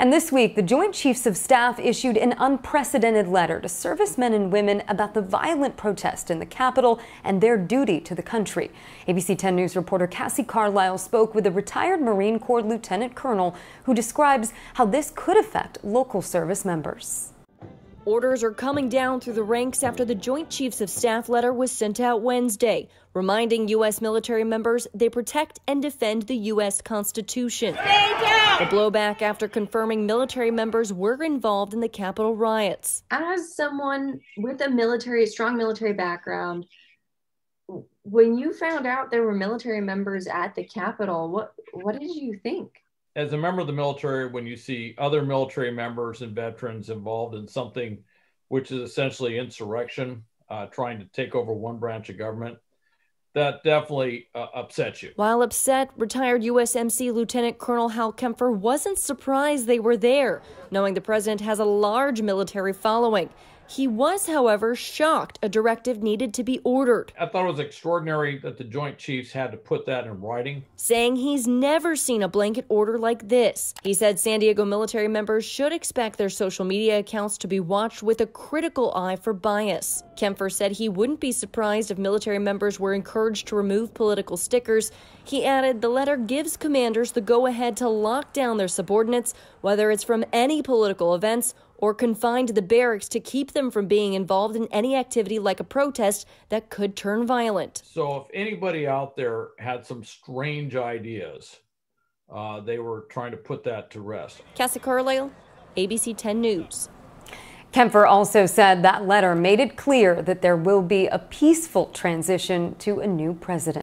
And this week, the Joint Chiefs of Staff issued an unprecedented letter to servicemen and women about the violent protest in the Capitol and their duty to the country. ABC 10 News reporter Cassie Carlisle spoke with a retired Marine Corps Lieutenant Colonel who describes how this could affect local service members. Orders are coming down through the ranks after the Joint Chiefs of Staff letter was sent out Wednesday, reminding U.S. military members they protect and defend the U.S. Constitution. The blowback after confirming military members were involved in the Capitol riots. As someone with a military, strong military background, when you found out there were military members at the Capitol, what what did you think? as a member of the military, when you see other military members and veterans involved in something which is essentially insurrection, uh, trying to take over one branch of government, that definitely uh, upsets you. While upset, retired USMC Lieutenant Colonel Hal Kempfer wasn't surprised they were there, knowing the president has a large military following he was, however, shocked a directive needed to be ordered. I thought it was extraordinary that the Joint Chiefs had to put that in writing. Saying he's never seen a blanket order like this. He said San Diego military members should expect their social media accounts to be watched with a critical eye for bias. Kempfer said he wouldn't be surprised if military members were encouraged to remove political stickers. He added the letter gives commanders the go ahead to lock down their subordinates, whether it's from any political events or confined to the barracks to keep them from being involved in any activity like a protest that could turn violent. So, if anybody out there had some strange ideas, uh, they were trying to put that to rest. Cassie Carlisle, ABC 10 News. Kempfer also said that letter made it clear that there will be a peaceful transition to a new president.